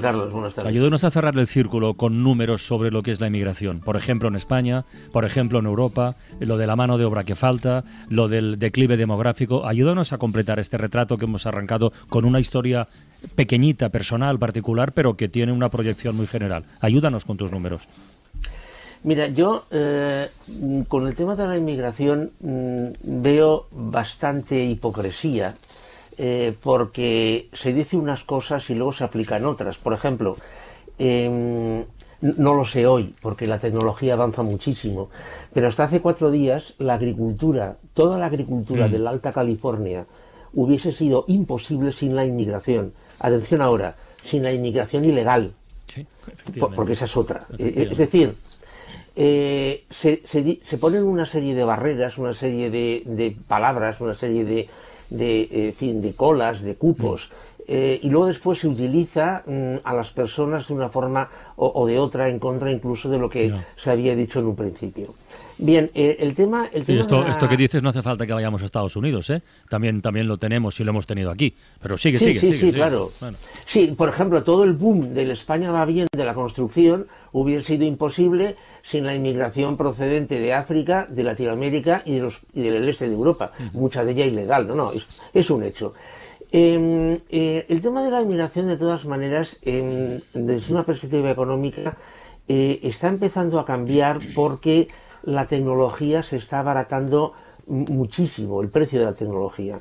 Carlos, a cerrar el círculo con números sobre lo que es la inmigración. Por ejemplo, en España, por ejemplo, en Europa, lo de la mano de obra que falta, lo del declive demográfico. Ayúdanos a completar este retrato que hemos arrancado con una historia pequeñita, personal, particular, pero que tiene una proyección muy general. Ayúdanos con tus números. Mira, yo eh, con el tema de la inmigración mm, veo bastante hipocresía eh, porque se dice unas cosas y luego se aplican otras. Por ejemplo, em, no lo sé hoy, porque la tecnología avanza muchísimo, pero hasta hace cuatro días la agricultura, toda la agricultura del mm. de la Alta California, hubiese sido imposible sin la inmigración. Atención ahora, sin la inmigración ilegal, porque esa es otra. E, e, es decir, eh, se, ponen una serie de barreras, una serie de palabras, una serie de de, eh, fin, de colas, de cupos. Mm. Eh, y luego después se utiliza mm, a las personas de una forma o, de otra en contra incluso de lo que se había dicho en un principio. Bien, eh, el tema... El esto, que dices no hace falta que vayamos a Estados Unidos, ¿eh? También, también lo tenemos y lo hemos tenido aquí, pero sigue, sí, sigue, sí, Sí, claro. Sí, por ejemplo, todo el boom del España va bien de la construcción hubiera sido imposible sin la inmigración procedente de África, de Latinoamérica y, del este de Europa, mucha de ella ilegal, no, no, es un hecho. Em, eh, el tema de la inmigración, de todas maneras, em, desde una perspectiva económica, eh, está empezando a cambiar porque la tecnología se está abaratando muchísimo, el precio de la tecnología.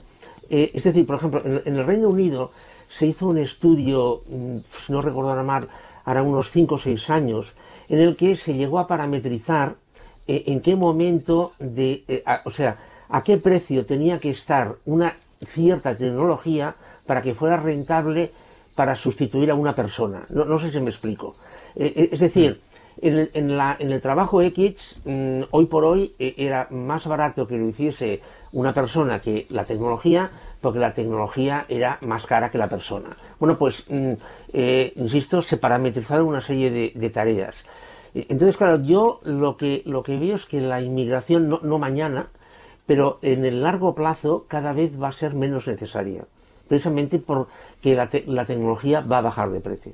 Eh, es decir, por ejemplo, en, el Reino Unido se hizo un estudio, mm, si no recuerdo mal, hará unos 5 o 6 años, en el que se llegó a parametrizar en qué momento de, o sea, a qué precio tenía que estar una cierta tecnología para que fuera rentable para sustituir a una persona. No, sé si me explico. Eh, eh, es decir, en el, trabajo X, mm, hoy por hoy, eh, era más barato que lo hiciese una persona que la tecnología, porque la tecnología era más cara que la persona. Bueno, pues, mm, insisto, se parametrizaron una serie de, tareas. Entonces, claro, yo lo que, lo que veo es que la inmigración, no mañana, pero en el largo plazo cada vez va a ser menos necesaria, precisamente porque la, la tecnología va a bajar de precio.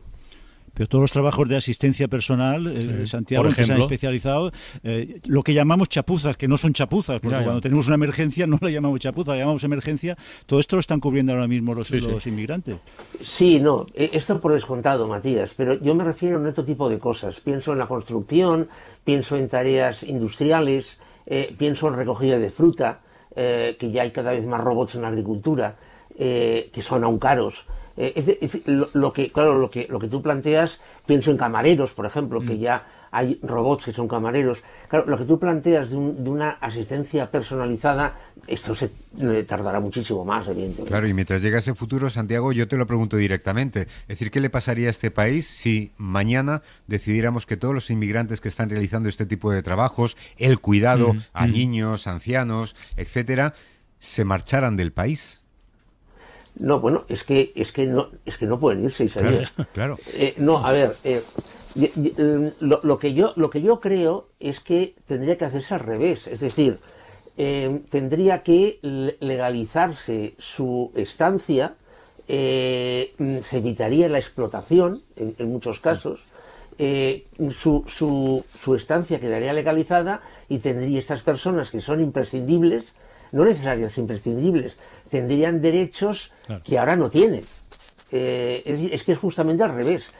Pero todos los trabajos de asistencia personal, eh, Santiago, que se han especializado, eh, lo que llamamos chapuzas, que no son chapuzas, porque cuando tenemos una emergencia no la llamamos chapuza, la llamamos emergencia, todo esto lo están cubriendo ahora mismo los, inmigrantes. Sí, no, eh, esto por descontado, Matías, pero yo me refiero a otro tipo de cosas. Pienso en la construcción, pienso en tareas industriales, eh, pienso en recogida de fruta, eh, que ya hay cada vez más robots en la agricultura, eh, que son aún caros. lo, que, claro, lo que, tú planteas, pienso en camareros, por ejemplo, que mm. ya hay robots que son camareros. Claro, lo que tú planteas de, una asistencia personalizada, esto se eh, tardará muchísimo más, evidentemente. Claro, y mientras llega ese futuro, Santiago, yo te lo pregunto directamente. Es decir, ¿qué le pasaría a este país si mañana decidiéramos que todos los inmigrantes que están realizando este tipo de trabajos, el cuidado a niños, ancianos, etcétera, se marcharan del país? No, bueno, es que es que no es que no pueden irse, y Claro. claro. Eh, no, a ver, eh, Em, lo, que yo, lo que yo creo es que tendría que hacerse al revés, es decir, em, tendría que legalizarse su estancia, eh, mm, se evitaría la explotación en, muchos casos, eh, su, su, su, estancia quedaría legalizada y tendría estas personas que son imprescindibles, no necesarias, imprescindibles, tendrían derechos que ahora no tienen. Eh, es, es, que es justamente al revés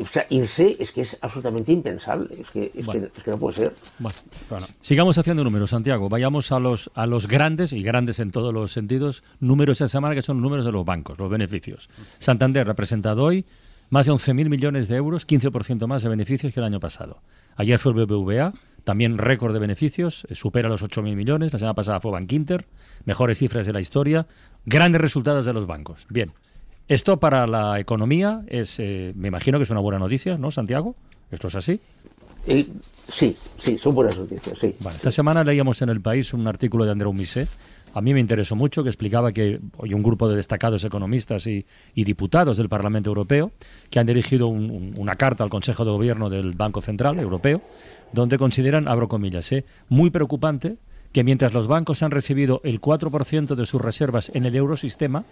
o sea, irse es que es absolutamente impensable, es que, es que, no puede ser. Bueno, sigamos haciendo números, Santiago. Vayamos a los, a los grandes, y grandes en todos los sentidos, números esta semana que son números de los bancos, los beneficios. Santander representado hoy más de 11.000 millones de euros, 15% más de beneficios que el año pasado. Ayer fue el BBVA, también récord de beneficios, eh, supera los 8.000 millones, la semana pasada fue Bankinter, mejores cifras de la historia, grandes resultados de los bancos. Bien, esto para la economía es, eh, me imagino que es una buena noticia, ¿no, Santiago? ¿Esto es así? Eh, sí, sí, son buenas noticias, sí. esta semana leíamos en El País un artículo de André Misé, a mí me interesó mucho, que explicaba que hoy un grupo de destacados economistas y, diputados del Parlamento Europeo que han dirigido una carta al Consejo de Gobierno del Banco Central Europeo, donde consideran, abro comillas, eh, muy preocupante que mientras los bancos han recibido el 4% de sus reservas en el eurosistema,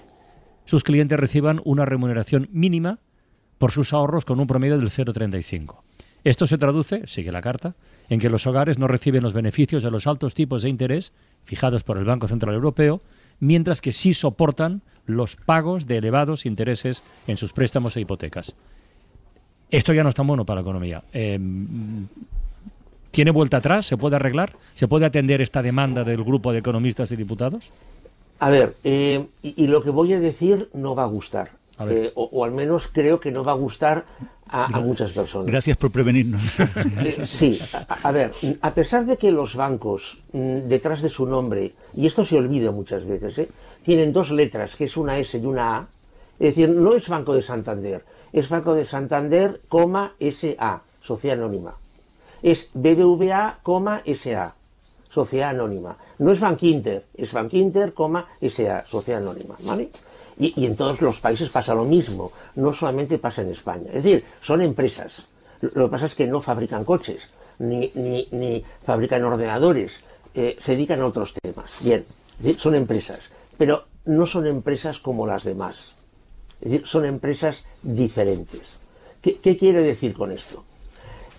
sus clientes reciban una remuneración mínima por sus ahorros con un promedio del 0,35. Esto se traduce, sigue la carta, en que los hogares no reciben los beneficios de los altos tipos de interés fijados por el Banco Central Europeo, mientras que sí soportan los pagos de elevados intereses en sus préstamos e hipotecas. Esto ya no es tan bueno para la economía. Em, ¿Tiene vuelta atrás? ¿Se puede arreglar? ¿Se puede atender esta demanda del grupo de economistas y diputados? A ver, eh, y, lo que voy a decir no va a gustar. Eh, o, al menos creo que no va a gustar a, muchas personas. Gracias por prevenirnos. Eh, sí, a, ver, a pesar de que los bancos, mm, detrás de su nombre, y esto se olvida muchas veces, tienen dos letras, que es una S y una A, es decir, no es Banco de Santander, es Banco de Santander, SA, Sociedad Anónima. Es BBVA, SA, Sociedad Anónima. No es Bank Inter, es Bank Inter, coma, S.A., Sociedad Anónima, ¿vale? Y, en todos los países pasa lo mismo, no solamente pasa en España. Es decir, son empresas. Lo que pasa es que no fabrican coches, ni, fabrican ordenadores, eh, se dedican a otros temas. Bien, son empresas, pero no son empresas como las demás. Es decir, son empresas diferentes. ¿Qué, quiere decir con esto?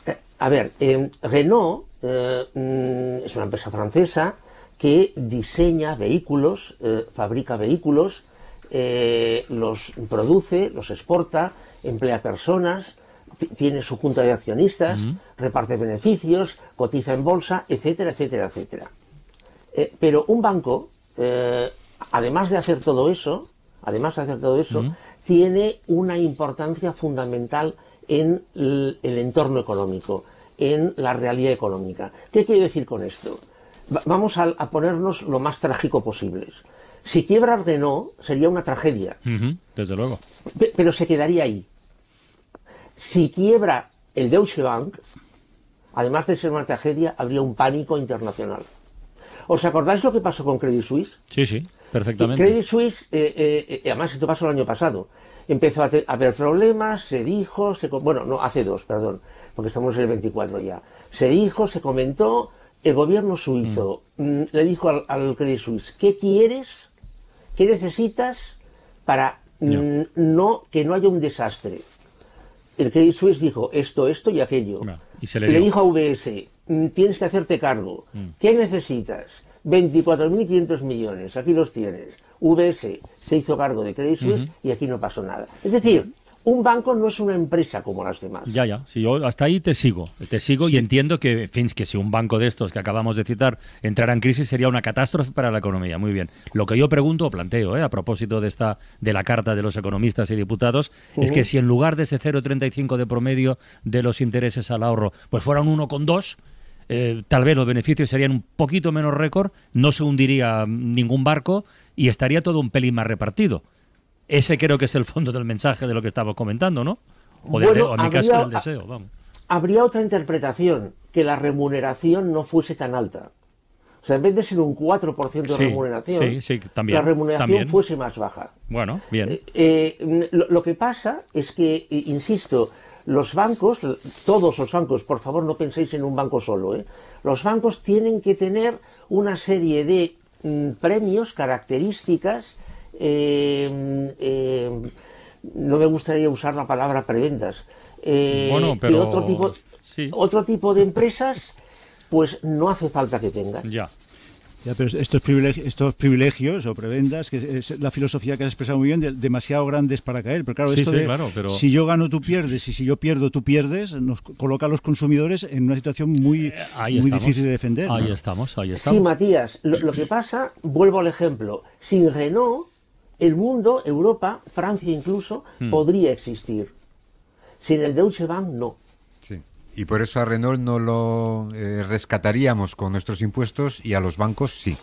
Eh, a ver, eh, Renault mm, es una empresa francesa que diseña vehículos, eh, fabrica vehículos, eh, los produce, los exporta, emplea personas, tiene su junta de accionistas, reparte beneficios, cotiza en bolsa, etcétera, etcétera, etcétera. Eh, pero un banco, además de hacer todo eso, además de hacer todo eso, tiene una importancia fundamental en el entorno económico, en la realidad económica. ¿Qué quiero decir con esto? vamos a, ponernos lo más trágico posible. Si quiebra ordenó, sería una tragedia. desde luego. pero se quedaría ahí. Si quiebra el Deutsche Bank, además de ser una tragedia, habría un pánico internacional. ¿Os acordáis lo que pasó con Credit Suisse? Sí, sí, perfectamente. Credit Suisse, eh, eh, eh, además esto pasó el año pasado, empezó a, haber problemas, se dijo, se, bueno, no, hace dos, perdón, porque estamos en el 24 ya, se dijo, se comentó, el gobierno suizo mm. Mm, le dijo al, Credit Suisse, ¿qué quieres? ¿Qué necesitas para mm, no. que no haya un desastre? El Credit Suisse dijo esto, esto y aquello. Y le, dijo a UBS, tienes que hacerte cargo. ¿Qué necesitas? 24.500 millones, aquí los tienes. UBS se hizo cargo de Credit Suisse y aquí no pasó nada. Es decir, un banco no es una empresa como las demás. Ya, ya. Si yo hasta ahí te sigo. Te sigo y entiendo que, fins, que si un banco de estos que acabamos de citar entrara en crisis sería una catástrofe para la economía. Muy bien. Lo que yo pregunto o planteo, eh, a propósito de, esta, de la carta de los economistas y diputados, es que si en lugar de ese 0,35 de promedio de los intereses al ahorro, pues fuera un 1,2. Eh, tal vez los beneficios serían un poquito menos récord, no se hundiría ningún barco y estaría todo un pelín más repartido. Ese creo que es el fondo del mensaje de lo que estaba comentando, ¿no? O, de, mi habría, deseo, vamos. Habría otra interpretación, que la remuneración no fuese tan alta. O sea, en vez de ser un 4% de remuneración, la remuneración fuese más baja. Bueno, bien. Eh, eh, lo, que pasa es que, insisto, los bancos, todos los bancos, por favor no penséis en un banco solo, ¿eh? los bancos tienen que tener una serie de mm, premios, características eh, eh, no me gustaría usar la palabra prebendas. Eh, bueno, pero... otro tipo, de empresas, pues no hace falta que tengan. Ya. Ya, pero estos privilegios, estos privilegios o prebendas, que es la filosofía que has expresado muy bien, demasiado grandes para caer. Pero claro, esto pero... si yo gano, tú pierdes, y si yo pierdo, tú pierdes, nos coloca a los consumidores en una situación muy, muy difícil de defender. Ahí estamos, ahí estamos. Sí, Matías, lo, que pasa, vuelvo al ejemplo, sin Renault el mundo, Europa, Francia incluso, hmm. podría existir. Sin el Deutsche Bank, no. Sí. Y por eso a Renault no lo eh, rescataríamos con nuestros impuestos y a los bancos sí.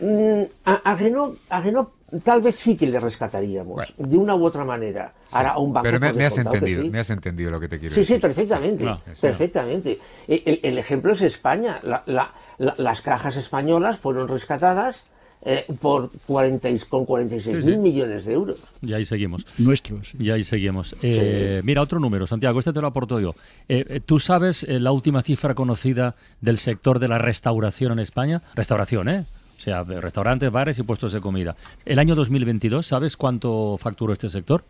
Mm, a, Renault, a Renault tal vez sí que le rescataríamos, de una u otra manera. Ahora, un banco Pero me, has entendido, me has entendido lo que te quiero decir. Sí, perfectamente, perfectamente. E, el, ejemplo es España. las cajas españolas fueron rescatadas eh, por 40, con 46 mil millones de euros. Y ahí seguimos. Nuestros. Y ahí seguimos. Eh, mira, otro número, Santiago, este te lo aporto yo. Eh, ¿Tú sabes la última cifra conocida del sector de la restauración en España? Restauración, ¿eh? O sea, restaurantes, bares y puestos de comida. El año 2022, ¿sabes cuánto facturó este sector?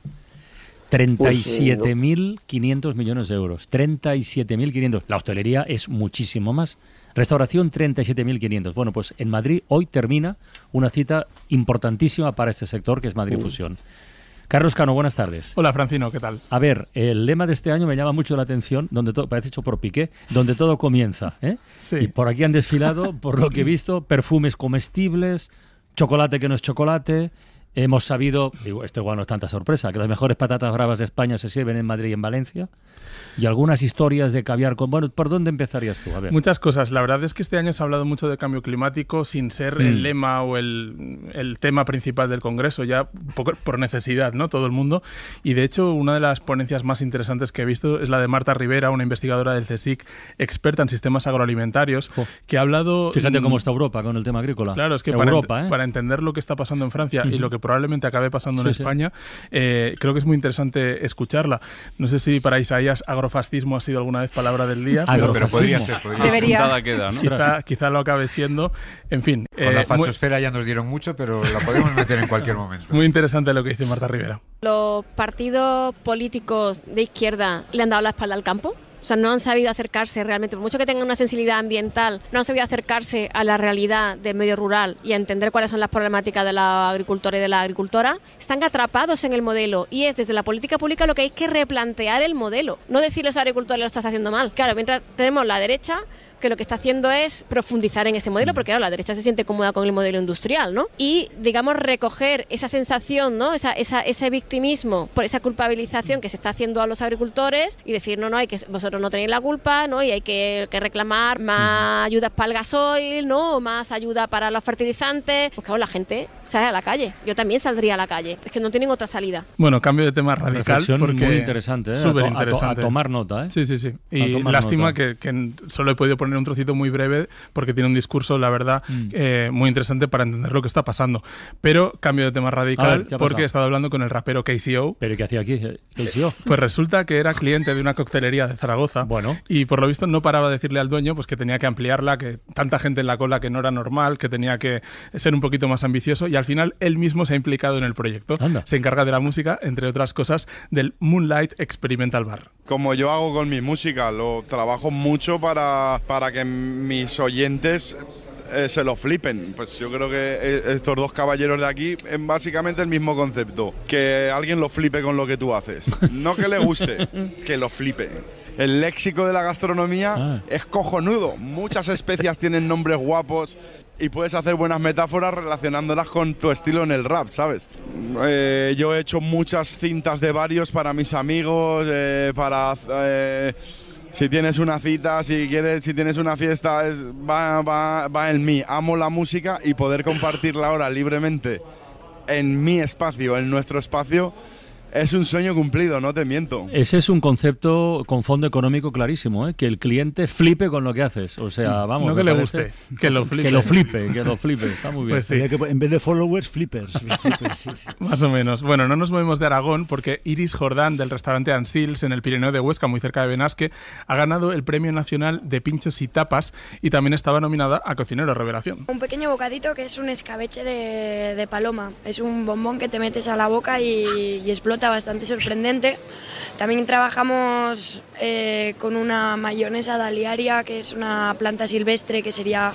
37.500 pues, millones de euros. 37.500. La hostelería es muchísimo más. Restauración 37.500. Bueno, pues en Madrid hoy termina una cita importantísima para este sector que es Madrid Fusión. Carlos Cano, buenas tardes. Hola, Francino, ¿qué tal? A ver, el lema de este año me llama mucho la atención, donde todo, parece hecho por Piqué, donde todo comienza. ¿eh? Sí. Y por aquí han desfilado, por lo que he visto, perfumes comestibles, chocolate que no es chocolate. Hemos sabido, digo, esto igual no es tanta sorpresa, que las mejores patatas bravas de España se sirven en Madrid y en Valencia y algunas historias de caviar con... Bueno, ¿por dónde empezarías tú? A Muchas cosas. La verdad es que este año se ha hablado mucho de cambio climático sin ser el mm. lema o el, el, tema principal del Congreso, ya por, necesidad, ¿no? Todo el mundo. Y de hecho, una de las ponencias más interesantes que he visto es la de Marta Rivera, una investigadora del CSIC, experta en sistemas agroalimentarios, que ha hablado... Fíjate cómo está Europa con el tema agrícola. Claro, es que para, ¿eh? entender lo que está pasando en Francia y lo que probablemente acabe pasando en España, eh, creo que es muy interesante escucharla. No sé si para Isaías agrofascismo ha sido alguna vez palabra del día. pero, podría ser, podría ser. Queda, quizá, lo acabe siendo. En fin. Con la eh, fachosfera ya nos dieron mucho, pero la podemos meter en cualquier momento. Muy interesante lo que dice Marta Rivera. ¿Los partidos políticos de izquierda le han dado la espalda al campo? O sea, no han sabido acercarse realmente, por mucho que tengan una sensibilidad ambiental, no han sabido acercarse a la realidad del medio rural y a entender cuáles son las problemáticas de la agricultora y de la agricultora. Están atrapados en el modelo y es desde la política pública lo que hay que replantear el modelo. No decirles a los agricultores lo estás haciendo mal. Claro, mientras tenemos la derecha que lo que está haciendo es profundizar en ese modelo, mm. porque claro, la derecha se siente cómoda con el modelo industrial, ¿no? Y, digamos, recoger esa sensación, ¿no? Esa, ese victimismo por esa culpabilización que se está haciendo a los agricultores y decir, no, no, hay que, vosotros no tenéis la culpa, ¿no? Y hay que, reclamar más ayudas para el gasoil, ¿no? más ayuda para los fertilizantes. Pues claro, la gente sale a la calle. Yo también saldría a la calle. Es que no tienen otra salida. Bueno, cambio de tema radical. Porque muy interesante, ¿eh? Súper interesante. A, tomar nota, ¿eh? Sí, sí, sí. Y lástima que, que solo he podido poner en un trocito muy breve porque tiene un discurso, la verdad, mm. eh, muy interesante para entender lo que está pasando. Pero cambio de tema radical porque he estado hablando con el rapero KCO. ¿Pero qué hacía aquí KCO? Pues resulta que era cliente de una coctelería de Zaragoza bueno. y por lo visto no paraba de decirle al dueño pues que tenía que ampliarla, que tanta gente en la cola que no era normal, que tenía que ser un poquito más ambicioso y al final él mismo se ha implicado en el proyecto. Se encarga de la música, entre otras cosas, del Moonlight Experimental Bar como yo hago con mi música, lo trabajo mucho para, que mis oyentes eh, se lo flipen. Pues yo creo que eh, estos dos caballeros de aquí es básicamente el mismo concepto. Que alguien lo flipe con lo que tú haces. No que le guste, que lo flipe. El léxico de la gastronomía ah. es cojonudo. Muchas especias tienen nombres guapos, y puedes hacer buenas metáforas relacionándolas con tu estilo en el rap, ¿sabes? Eh, yo he hecho muchas cintas de varios para mis amigos, eh, para... Eh, si tienes una cita, si quieres, si tienes una fiesta, es, va, va en mí. Amo la música y poder compartirla ahora libremente en mi espacio, en nuestro espacio, es un sueño cumplido, no te miento. Ese es un concepto con fondo económico clarísimo, ¿eh? que el cliente flipe con lo que haces. O sea, vamos. No que le guste, que lo flipe. Que lo flipe, que lo flipe. Está muy bien. Pues en vez de followers, flippers. Más o menos. Bueno, no nos movemos de Aragón porque Iris Jordán, del restaurante Ansils en el Pirineo de Huesca, muy cerca de Benasque, ha ganado el Premio Nacional de Pinchos y Tapas y también estaba nominada a Cocinero Revelación. Un pequeño bocadito que es un escabeche de, paloma. Es un bombón que te metes a la boca y, y explota bastante sorprendente. También trabajamos eh, con una mayonesa daliaria, que es una planta silvestre que sería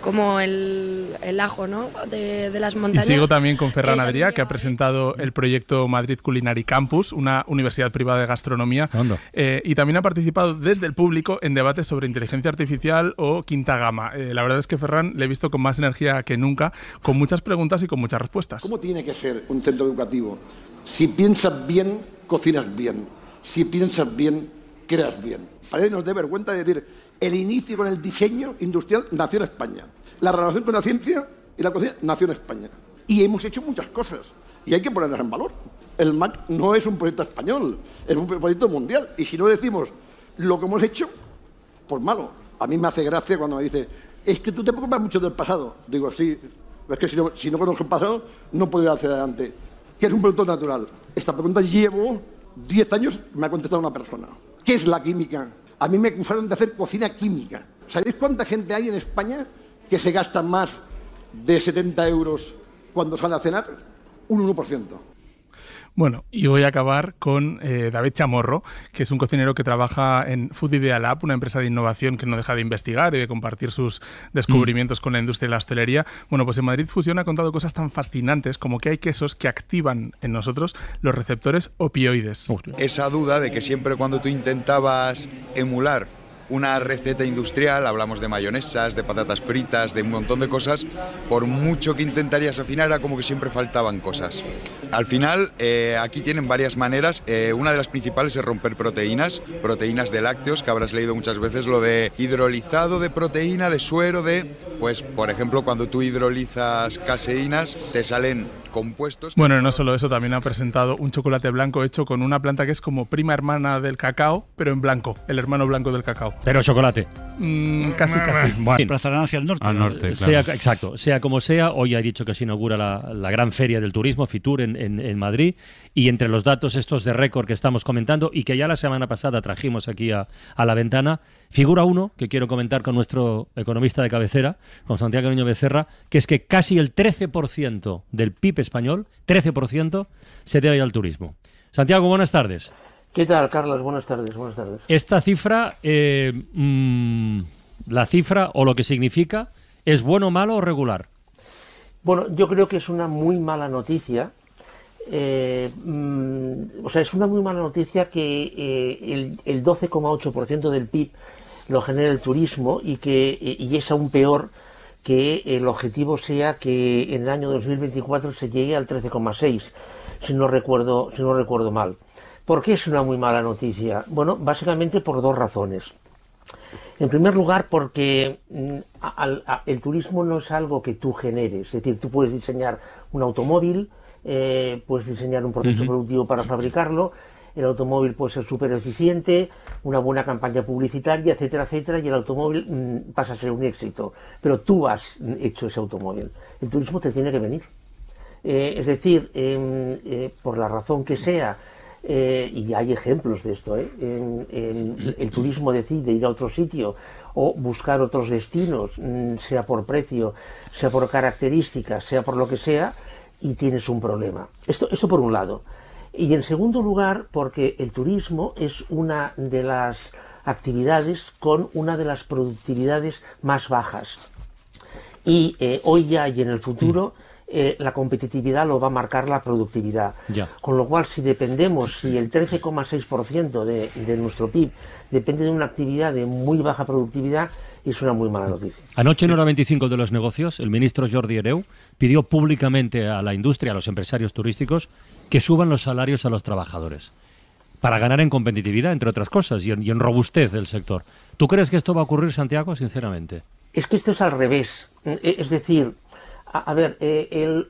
como el, ajo ¿no? de, las montañas. Y sigo también con Ferran eh, Adrià, que ha presentado el proyecto Madrid Culinary Campus, una universidad privada de gastronomía. Eh, y también ha participado desde el público en debates sobre inteligencia artificial o quinta gama. Eh, la verdad es que Ferran le he visto con más energía que nunca, con muchas preguntas y con muchas respuestas. ¿Cómo tiene que ser un centro educativo? Si piensas bien, cocinas bien. Si piensas bien, creas bien. Parece que nos dé vergüenza decir el inicio con el diseño industrial nació en España. La relación con la ciencia y la cocina nació en España. Y hemos hecho muchas cosas y hay que ponerlas en valor. El MAC no es un proyecto español, es un proyecto mundial. Y si no decimos lo que hemos hecho, por pues malo. A mí me hace gracia cuando me dice, es que tú te preocupas mucho del pasado. Digo, sí, es que si no, si conozco el pasado, no puedo ir hacia adelante. ¿Qué es un producto natural? Esta pregunta llevo 10 años, me ha contestado una persona. ¿Qué es la química? A mí me acusaron de hacer cocina química. ¿Sabéis cuánta gente hay en España que se gasta más de 70 euros cuando sale a cenar? Un 1%. Bueno, y voy a acabar con eh, David Chamorro, que es un cocinero que trabaja en Food Ideal App, una empresa de innovación que no deja de investigar y de compartir sus descubrimientos mm. con la industria de la hostelería. Bueno, pues en Madrid Fusión ha contado cosas tan fascinantes como que hay quesos que activan en nosotros los receptores opioides. Esa duda de que siempre cuando tú intentabas emular una receta industrial, hablamos de mayonesas, de patatas fritas, de un montón de cosas, por mucho que intentarías afinar era como que siempre faltaban cosas. Al final, eh, aquí tienen varias maneras, eh, una de las principales es romper proteínas, proteínas de lácteos, que habrás leído muchas veces lo de hidrolizado de proteína, de suero, de... Pues, por ejemplo, cuando tú hidrolizas caseínas, te salen bueno, no solo eso, también ha presentado un chocolate blanco hecho con una planta que es como prima hermana del cacao, pero en blanco, el hermano blanco del cacao. Pero chocolate. casi, mm, casi. Bueno. hacia el norte. Al norte, sea, exacto. Sea como sea, hoy ha dicho que se inaugura la, gran feria del turismo, FITUR, en Madrid y entre los datos estos de récord que estamos comentando y que ya la semana pasada trajimos aquí a, la ventana, figura uno que quiero comentar con nuestro economista de cabecera, con Santiago Niño Becerra, que es que casi el 13% del PIB español, 13%, se debe al turismo. Santiago, buenas tardes. ¿Qué tal, Carlos? Buenas tardes, buenas tardes. Esta cifra, eh, mm, la cifra o lo que significa, ¿es bueno, malo o regular? Bueno, yo creo que es una muy mala noticia eh, mm, o sea, es una muy mala noticia que eh, el, 12,8% del PIB lo genera el turismo y que eh, y es aún peor que el objetivo sea que en el año 2024 se llegue al 13,6, si no recuerdo si no recuerdo mal. ¿Por qué es una muy mala noticia? Bueno, básicamente por dos razones. En primer lugar, porque mm, el turismo no es algo que tú generes, es decir, tú puedes diseñar un automóvil, puedes eh, pues diseñar un proceso productivo para fabricarlo, el automóvil puede ser súper eficiente, una buena campaña publicitaria, etcétera, etcétera, y el automóvil mm, pasa a ser un éxito. Pero tú has mm, hecho ese automóvil. El turismo te tiene que venir. Eh, es decir, em, eh, por la razón que sea, y hay ejemplos de esto, el turismo decide ir a otro sitio o buscar otros destinos, mm, sea por precio, sea por características, sea por lo que sea, y tienes un problema. Esto, por un lado. Y en segundo lugar, porque el turismo es una de las actividades con una de las productividades más bajas. Y eh, hoy ya y en el futuro mm. eh, la competitividad lo va a marcar la productividad. Ya. Con lo cual, si dependemos, si el 13,6% de, de nuestro PIB depende de una actividad de muy baja productividad, es una muy mala noticia. Anoche en hora 25 de los negocios, el ministro Jordi Hereu pidió públicamente a la industria, a los empresarios turísticos, que suban los salarios a los trabajadores para ganar en competitividad, entre otras cosas, y en, robustez del sector. ¿Tú crees que esto va a ocurrir, Santiago, sinceramente? Es que esto es al revés. Eh, es decir, a, ver, eh,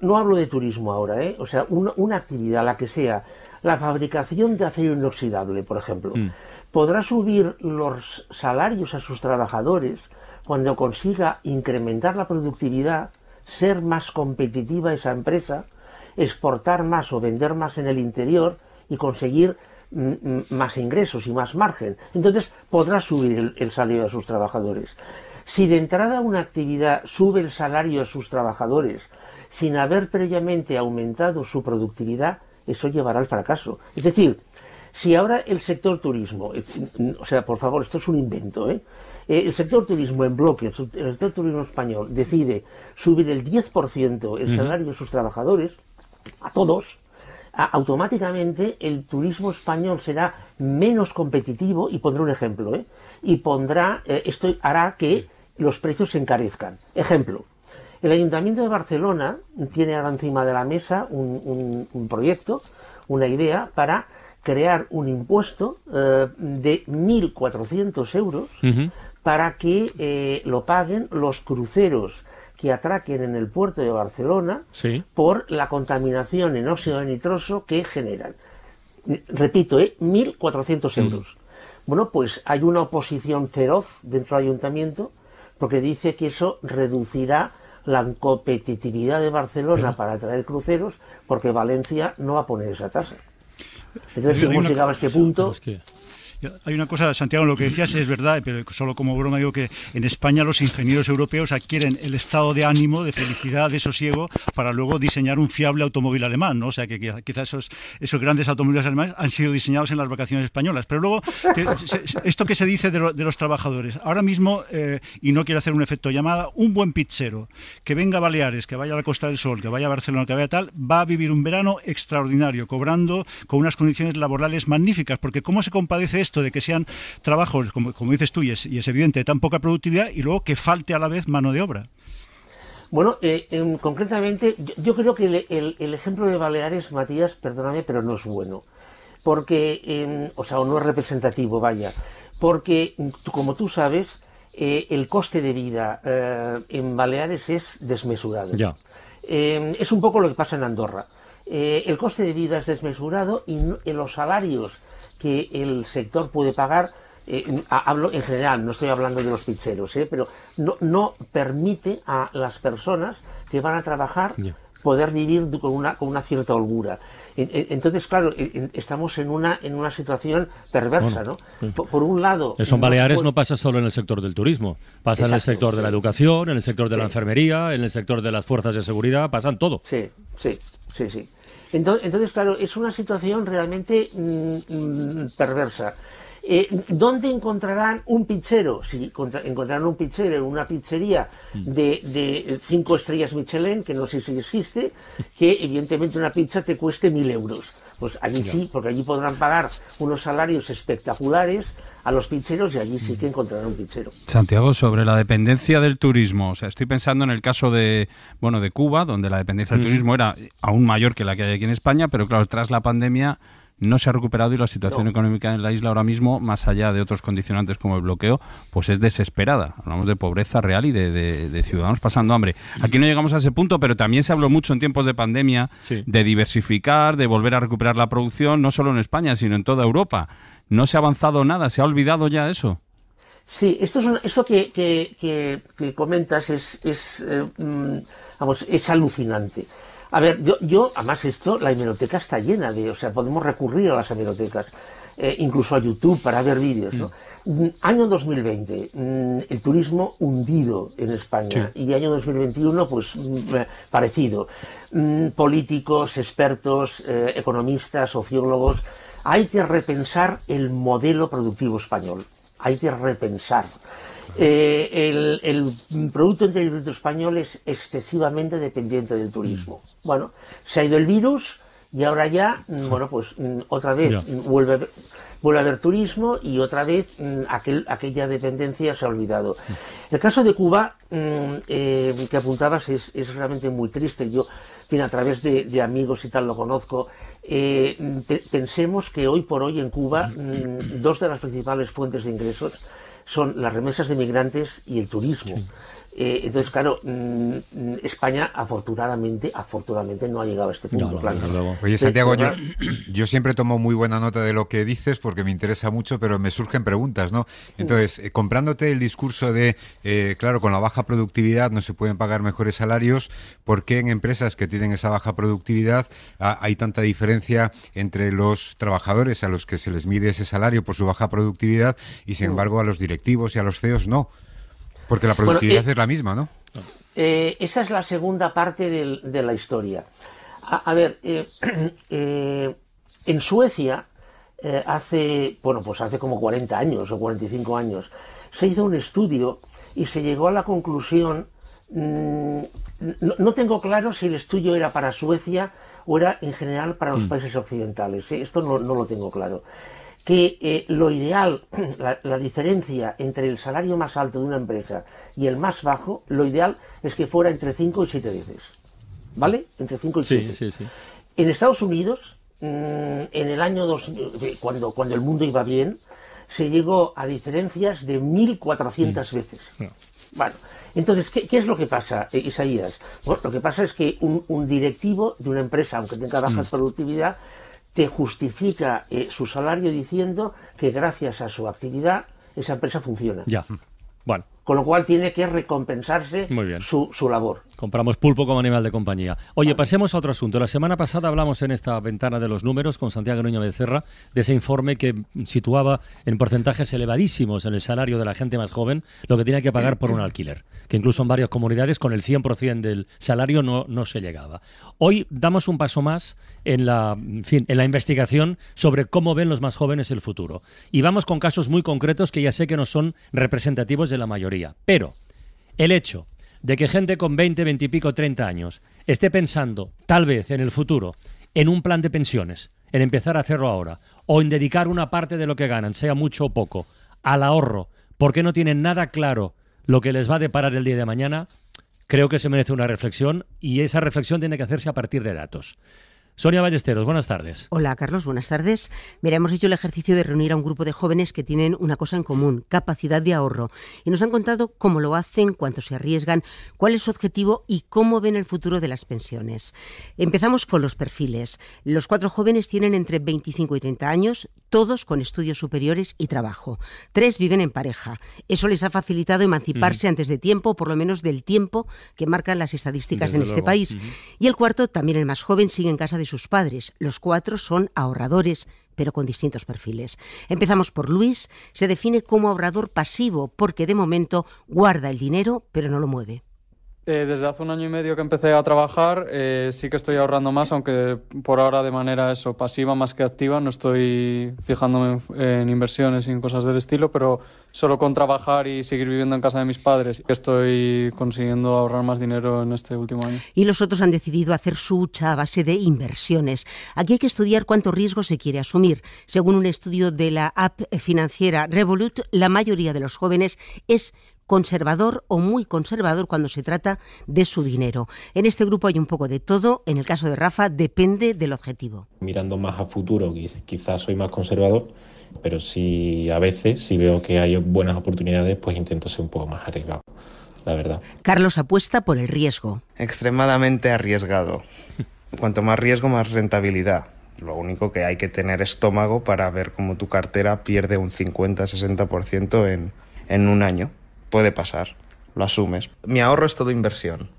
no hablo de turismo ahora, eh, o sea, una actividad, la que sea, la fabricación de acero inoxidable, por ejemplo, mm. podrá subir los salarios a sus trabajadores cuando consiga incrementar la productividad ser más competitiva esa empresa, exportar más o vender más en el interior y conseguir mm, mm, más ingresos y más margen. Entonces podrá subir el, salario de sus trabajadores. Si de entrada una actividad sube el salario de sus trabajadores sin haber previamente aumentado su productividad, eso llevará al fracaso. Es decir, si ahora el sector turismo, mm, o sea, por favor, esto es un invento, ¿eh? Eh, el sector turismo en bloque, el sector turismo español, decide subir el 10% el salario de sus trabajadores, a todos, automáticamente el turismo español será menos competitivo, y pondré un ejemplo, ¿eh? y pondrá, eh, esto hará que los precios se encarezcan. Ejemplo, el Ayuntamiento de Barcelona tiene ahora encima de la mesa un, un proyecto, una idea para crear un impuesto eh, de 1.400 euros para que eh, lo paguen los cruceros que atraquen en el puerto de Barcelona por la contaminación en óxido nitroso que generan. Repito, 1.400 eh, mm. euros. Bueno, pues hay una oposición feroz dentro del ayuntamiento porque dice que eso reducirá la competitividad de Barcelona para atraer cruceros porque Valencia no va a poner esa tasa. Entonces, si hemos llegado a este punto. Hay una cosa, Santiago, lo que decías es verdad, pero solo como broma digo que en España los ingenieros europeos adquieren el estado de ánimo, de felicidad, de sosiego, para luego diseñar un fiable automóvil alemán, O sea, que quizás esos, esos grandes automóviles alemanes han sido diseñados en las vacaciones españolas. Pero luego, esto que se dice de, los trabajadores, ahora mismo, eh, y no quiero hacer un efecto llamada, un buen pizzero que venga a Baleares, que vaya a la Costa del Sol, que vaya a Barcelona, que vaya tal, va a vivir un verano extraordinario, cobrando con unas condiciones laborales magníficas, porque ¿cómo se compadece esto de que sean trabajos, como, dices tú, y es, evidente, de tan poca productividad y luego que falte a la vez mano de obra? Bueno, eh, concretamente, yo, creo que el, ejemplo de Baleares, Matías, perdóname, pero no es bueno. Porque, em, o sea, o no es representativo, vaya. Porque, como tú sabes, eh, el coste de vida eh, en Baleares es desmesurado. Ya. Em, es un poco lo que pasa en Andorra. el coste de vida es desmesurado y los salarios que el sector puede pagar, eh, hablo en general, no estoy hablando de los ficheros, eh, pero no, no permite a las personas que van a trabajar poder vivir con una, con una cierta holgura. Entonces, claro, estamos en una, en una situación perversa, ¿no? Por, un lado... Eso en Baleares no pasa solo en el sector del turismo, pasa en el sector de la educación, en el sector de la enfermería, en el sector de las fuerzas de seguridad, pasa en todo. Sí, sí, sí, sí. Entonces, claro, es una situación realmente mm, mm, perversa. Eh, ¿Dónde encontrarán un pichero? Si encontrarán un pichero en una pizzería mm. de, de, cinco estrellas Michelin, que no sé si existe, que evidentemente una pizza te cueste mil euros. Pues allí sí, porque allí podrán pagar unos salarios espectaculares a los pincheros y allí sí que encontrarán un pinchero. Santiago, sobre la dependencia del turismo, o sea, estoy pensando en el caso de, bueno, de Cuba, donde la dependencia del mm. turismo era aún mayor que la que hay aquí en España, pero claro, tras la pandemia no se ha recuperado y la situación económica en la isla ahora mismo, más allá de otros condicionantes como el bloqueo, pues es desesperada. Hablamos de pobreza real y de, ciudadanos pasando hambre. Aquí no llegamos a ese punto, pero también se habló mucho en tiempos de pandemia de diversificar, de volver a recuperar la producción, no solo en España, sino en toda Europa. No se ha avanzado nada, se ha olvidado ya eso. Sí, esto, es que, que, que, comentas es, es, eh, mm, vamos, es alucinante. A ver, yo, yo, además esto, la hemeroteca está llena de, o sea, podemos recurrir a las hemerotecas, eh, incluso a YouTube para ver vídeos, ¿no? Mm. Mm, año 2020, mm, el turismo hundido en España y año 2021, pues eh, parecido. políticos, expertos, eh, economistas, sociólogos, hay que repensar el modelo productivo español, hay que repensar. Eh, el, Producto Interior español es excesivamente dependiente del turismo. Mm. Bueno, se ha ido el virus y ahora ya, bueno, pues mm, otra vez vuelve, a haber turismo y otra vez mm, aquella dependencia se ha olvidado. El caso de Cuba eh, que apuntabas es, realmente muy triste. Yo, bien, a través de, amigos y tal lo conozco. Eh, pensemos que hoy por hoy en Cuba dos de las principales fuentes de ingresos son las remesas de migrantes y el turismo. Eh, entonces, claro, mm, mm, España afortunadamente, afortunadamente no ha llegado a este punto. Oye, Santiago, pues, yo, siempre tomo muy buena nota de lo que dices porque me interesa mucho, pero me surgen preguntas, ¿no? Entonces, eh, comprándote el discurso de, eh, claro, con la baja productividad no se pueden pagar mejores salarios, ¿por qué en empresas que tienen esa baja productividad hay tanta diferencia entre los trabajadores a los que se les mide ese salario por su baja productividad y, sin mm. embargo, a los directivos y a los CEOs no? Porque la productividad es la misma, ¿no? Eh, esa es la segunda parte de, la historia. A, ver, eh, eh, en Suecia, hace, bueno, pues hace como 40 años o 45 años, se hizo un estudio y se llegó a la conclusión, mm, no, tengo claro si el estudio era para Suecia o era en general para los mm. países occidentales, esto no lo tengo claro que eh, lo ideal, la, diferencia entre el salario más alto de una empresa y el más bajo, lo ideal es que fuera entre 5 y 7 veces. ¿Vale? Entre 5 y 7. Sí, sí, sí. En Estados Unidos, mm, en el año 2000, eh, cuando, cuando el mundo iba bien, se llegó a diferencias de 1.400 mm. veces. Bueno, entonces, ¿qué, es lo que pasa, eh, Isaías? Bueno, lo que pasa es que un, directivo de una empresa, aunque tenga baja mm. productividad, te justifica eh, su salario diciendo que gracias a su actividad esa empresa funciona. Ya. Bueno. Con lo cual tiene que recompensarse Su, su labor. Compramos pulpo como animal de compañía. Oye, pasemos a otro asunto. La semana pasada hablamos en esta ventana de los números con Santiago Nuño Becerra de ese informe que situaba en porcentajes elevadísimos en el salario de la gente más joven lo que tenía que pagar por un alquiler, que incluso en varias comunidades con el 100% del salario no, no se llegaba. Hoy damos un paso más en la, en la investigación sobre cómo ven los más jóvenes el futuro. Y vamos con casos muy concretos que ya sé que no son representativos de la mayoría. Pero el hecho de que gente con 20, 20 y pico, 30 años esté pensando, tal vez en el futuro, en un plan de pensiones, en empezar a hacerlo ahora, o en dedicar una parte de lo que ganan, sea mucho o poco, al ahorro, porque no tienen nada claro lo que les va a deparar el día de mañana, creo que se merece una reflexión y esa reflexión tiene que hacerse a partir de datos. Sonia Ballesteros, buenas tardes. Hola, Carlos, buenas tardes. Mira, hemos hecho el ejercicio de reunir a un grupo de jóvenes que tienen una cosa en común, capacidad de ahorro. Y nos han contado cómo lo hacen, cuánto se arriesgan, cuál es su objetivo y cómo ven el futuro de las pensiones. Empezamos con los perfiles. Los cuatro jóvenes tienen entre 25 y 30 años, todos con estudios superiores y trabajo. Tres viven en pareja. Eso les ha facilitado emanciparse antes de tiempo, por lo menos del tiempo que marcan las estadísticas en este país. Y el cuarto, también el más joven, sigue en casa de sus padres. Los cuatro son ahorradores pero con distintos perfiles. Empezamos por Luis, se define como ahorrador pasivo porque de momento guarda el dinero pero no lo mueve. Eh, desde hace un año y medio que empecé a trabajar, eh, sí que estoy ahorrando más, aunque por ahora de manera eso, pasiva más que activa, no estoy fijándome en, inversiones y en cosas del estilo, pero solo con trabajar y seguir viviendo en casa de mis padres estoy consiguiendo ahorrar más dinero en este último año. Y los otros han decidido hacer su hucha a base de inversiones. Aquí hay que estudiar cuánto riesgo se quiere asumir. Según un estudio de la app financiera Revolut, la mayoría de los jóvenes es conservador o muy conservador cuando se trata de su dinero. En este grupo hay un poco de todo, en el caso de Rafa depende del objetivo. Mirando más a futuro, quizás soy más conservador, pero si a veces, si veo que hay buenas oportunidades, pues intento ser un poco más arriesgado. La verdad. Carlos apuesta por el riesgo. Extremadamente arriesgado. Cuanto más riesgo, más rentabilidad. Lo único que hay que tener estómago para ver cómo tu cartera pierde un 50-60% en, en un año puede pasar, lo asumes. Mi ahorro es todo inversión.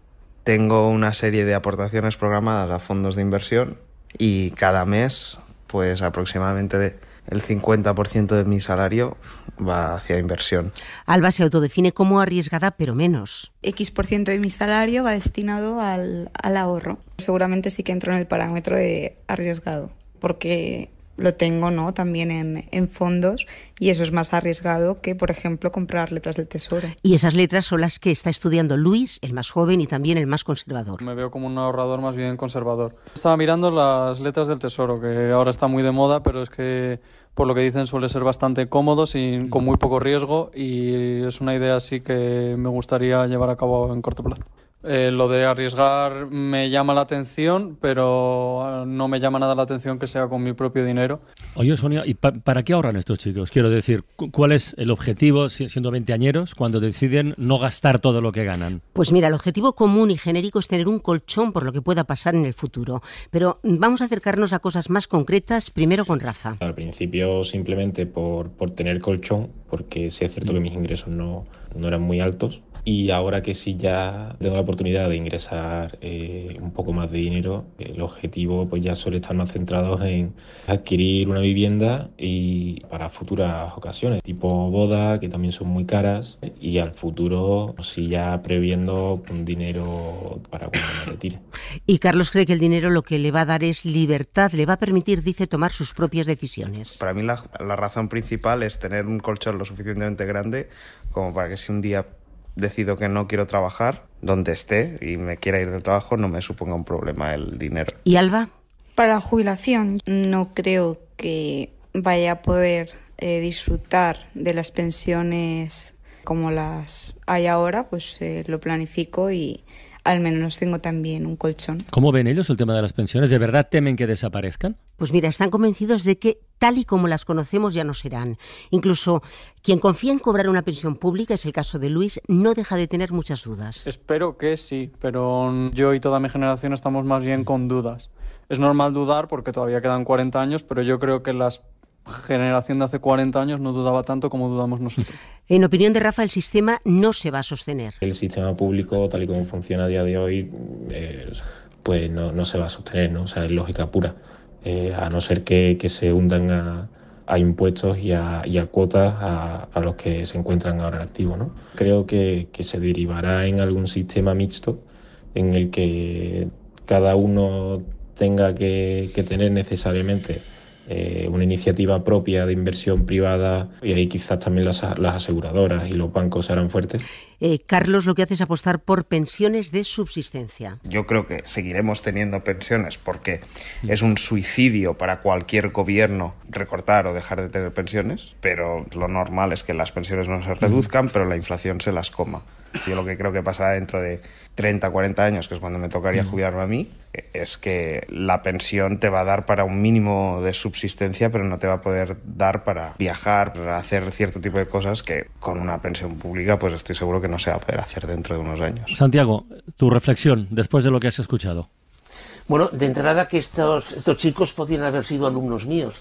Tengo una serie de aportaciones programadas a fondos de inversión y cada mes, pues aproximadamente el 50% de mi salario va hacia inversión. Alba se autodefine como arriesgada, pero menos. X% de mi salario va destinado al, al ahorro. Seguramente sí que entro en el parámetro de arriesgado, porque lo tengo ¿no? también en, fondos y eso es más arriesgado que, por ejemplo, comprar letras del tesoro. Y esas letras son las que está estudiando Luis, el más joven y también el más conservador. Me veo como un ahorrador más bien conservador. Estaba mirando las letras del tesoro, que ahora está muy de moda, pero es que por lo que dicen suele ser bastante cómodo, sin, con muy poco riesgo y es una idea así que me gustaría llevar a cabo en corto plazo. Eh, lo de arriesgar me llama la atención, pero ah, no me llama nada la atención que sea con mi propio dinero. Oye, Sonia, ¿y para qué ahorran estos chicos? Quiero decir, ¿cuál es el objetivo, siendo veinteañeros, cuando deciden no gastar todo lo que ganan? Pues mira, el objetivo común y genérico es tener un colchón por lo que pueda pasar en el futuro. Pero vamos a acercarnos a cosas más concretas, primero con Rafa. Al principio, simplemente por, tener colchón, porque sí es cierto que mm. mis ingresos no, no eran muy altos. Y ahora que sí ya tengo la oportunidad de ingresar eh, un poco más de dinero, el objetivo pues ya suele estar más centrado en adquirir una vivienda y para futuras ocasiones, tipo boda, que también son muy caras, y al futuro pues, sí ya previendo un dinero para cuando me retire. Y Carlos cree que el dinero lo que le va a dar es libertad, le va a permitir, dice, tomar sus propias decisiones. Para mí la, la razón principal es tener un colchón lo suficientemente grande como para que si un día decido que no quiero trabajar, donde esté y me quiera ir del trabajo, no me suponga un problema el dinero. ¿Y Alba? Para la jubilación no creo que vaya a poder eh, disfrutar de las pensiones como las hay ahora, pues eh, lo planifico y al menos tengo también un colchón. ¿Cómo ven ellos el tema de las pensiones? ¿De verdad temen que desaparezcan? Pues mira, están convencidos de que tal y como las conocemos ya no serán. Incluso quien confía en cobrar una pensión pública, es el caso de Luis, no deja de tener muchas dudas. Espero que sí, pero yo y toda mi generación estamos más bien con dudas. Es normal dudar porque todavía quedan 40 años, pero yo creo que las generación de hace 40 años no dudaba tanto como dudamos nosotros. En opinión de Rafa, el sistema no se va a sostener. El sistema público, tal y como funciona a día de hoy, eh, pues no, se va a sostener, ¿no? O sea, es lógica pura. Eh, a no ser que, se hundan a, impuestos y a, y a cuotas a, los que se encuentran ahora en activo, ¿no? Creo que, se derivará en algún sistema mixto en el que cada uno tenga que tener necesariamente eh, una iniciativa propia de inversión privada y ahí quizás también las, aseguradoras y los bancos serán fuertes. Eh, Carlos, lo que hace es apostar por pensiones de subsistencia. Yo creo que seguiremos teniendo pensiones porque es un suicidio para cualquier gobierno recortar o dejar de tener pensiones, pero lo normal es que las pensiones no se reduzcan, pero la inflación se las coma. Yo lo que creo que pasará dentro de 30, 40 años, que es cuando me tocaría jubilarme a mí, es que la pensión te va a dar para un mínimo de subsistencia, pero no te va a poder dar para viajar, para hacer cierto tipo de cosas que con una pensión pública, pues estoy seguro que no se va a poder hacer dentro de unos años. Santiago, tu reflexión después de lo que has escuchado. Bueno, de entrada que estos, estos chicos podían haber sido alumnos míos,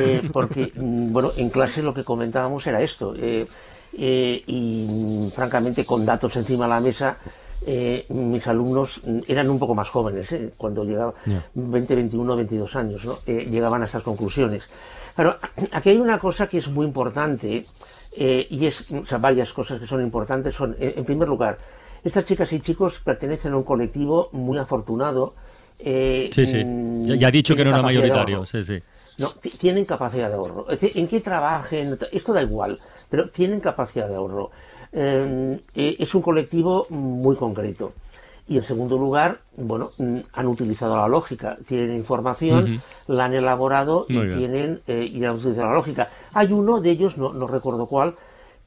eh, porque, mm, bueno, en clase lo que comentábamos era esto. Eh, eh, y francamente con datos encima de la mesa, eh, mis alumnos eran un poco más jóvenes, eh, cuando llegaban 20, 21, 22 años, llegaban a estas conclusiones. pero aquí hay una cosa que es muy importante, y es, varias cosas que son importantes son, en primer lugar, estas chicas y chicos pertenecen a un colectivo muy afortunado. Eh, sí, sí. Mm, ya, ha dicho que no era mayoritario. Sí, sí. No, tienen capacidad de ahorro. ¿En qué trabajen? Esto da igual pero tienen capacidad de ahorro. Eh, eh, es un colectivo muy concreto. Y en segundo lugar, bueno, mm, han utilizado la lógica, tienen información, la han elaborado y tienen eh, y han utilizado la lógica. Hay uno de ellos, no, no recuerdo cuál,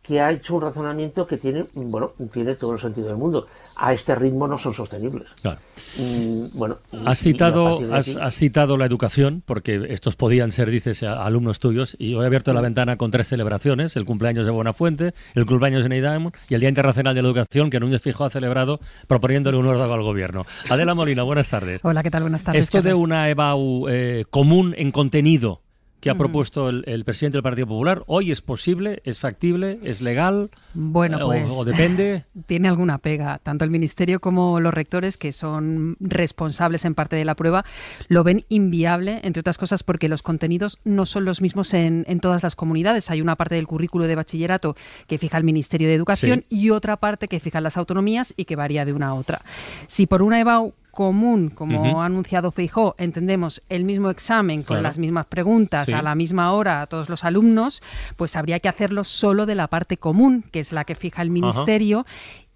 que ha hecho un razonamiento que tiene, bueno, tiene todo el sentido del mundo a este ritmo no son sostenibles. Claro. Mm, bueno, has citado, has, citado la educación, porque estos podían ser, dices, alumnos tuyos, y hoy he abierto la ventana con tres celebraciones, el cumpleaños de Buenafuente, el cumpleaños de Neidamon y el Día Internacional de la Educación, que en Núñez Fijo ha celebrado proponiéndole un órdago al gobierno. Adela Molina, buenas tardes. Hola, ¿qué tal? Buenas tardes. Esto de una EBAU eh, común en contenido, que ha propuesto el, presidente del Partido Popular. ¿Hoy es posible? ¿Es factible? ¿Es legal? Bueno, eh, pues. O, depende? Tiene alguna pega. Tanto el Ministerio como los rectores, que son responsables en parte de la prueba, lo ven inviable, entre otras cosas porque los contenidos no son los mismos en, todas las comunidades. Hay una parte del currículo de bachillerato que fija el Ministerio de Educación y otra parte que fijan las autonomías y que varía de una a otra. Si por una EBAU común, como ha anunciado Feijó, entendemos el mismo examen con las mismas preguntas a la misma hora a todos los alumnos, pues habría que hacerlo solo de la parte común, que es la que fija el ministerio.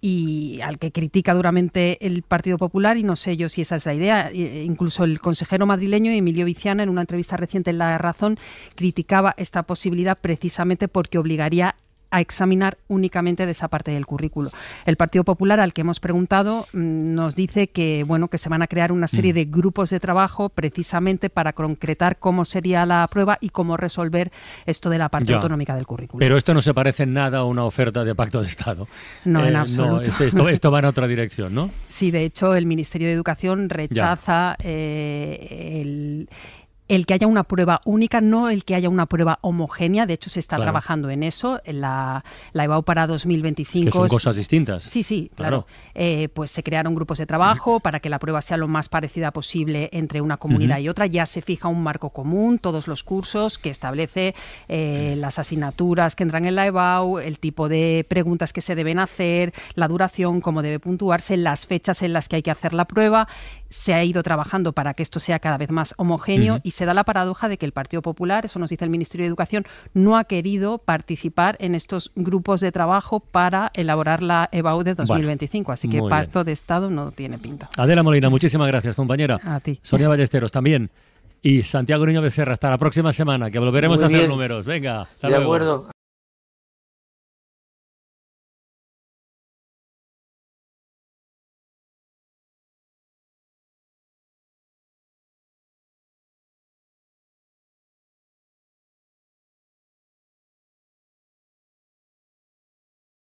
y al que critica duramente el Partido Popular, y no sé yo si esa es la idea. Eh, incluso el consejero madrileño Emilio Viciana, en una entrevista reciente en La Razón, criticaba esta posibilidad precisamente porque obligaría a examinar únicamente de esa parte del currículo. El Partido Popular al que hemos preguntado mm, nos dice que bueno que se van a crear una serie mm. de grupos de trabajo precisamente para concretar cómo sería la prueba y cómo resolver esto de la parte autonómica del currículo. Pero esto no se parece en nada a una oferta de pacto de Estado. No, en eh, absoluto. esto, va en otra dirección, ¿no? Sí, de hecho el Ministerio de Educación rechaza eh, el, el que haya una prueba única, no el que haya una prueba homogénea. De hecho, se está trabajando en eso. En la, la EBAU para 2025. que son cosas distintas. Sí, sí, claro. Eh, pues se crearon grupos de trabajo para que la prueba sea lo más parecida posible entre una comunidad y otra. Ya se fija un marco común, todos los cursos, que establece eh, las asignaturas que entran en la EBAU, el tipo de preguntas que se deben hacer, la duración, cómo debe puntuarse, las fechas en las que hay que hacer la prueba se ha ido trabajando para que esto sea cada vez más homogéneo y se da la paradoja de que el Partido Popular, eso nos dice el Ministerio de Educación, no ha querido participar en estos grupos de trabajo para elaborar la EBAU de 2025. así que pacto de Estado no tiene pinta. Adela Molina, muchísimas gracias, compañera. A ti. Sonia Ballesteros también. Y Santiago Niño Becerra, hasta la próxima semana, que volveremos a hacer números. Venga, de acuerdo.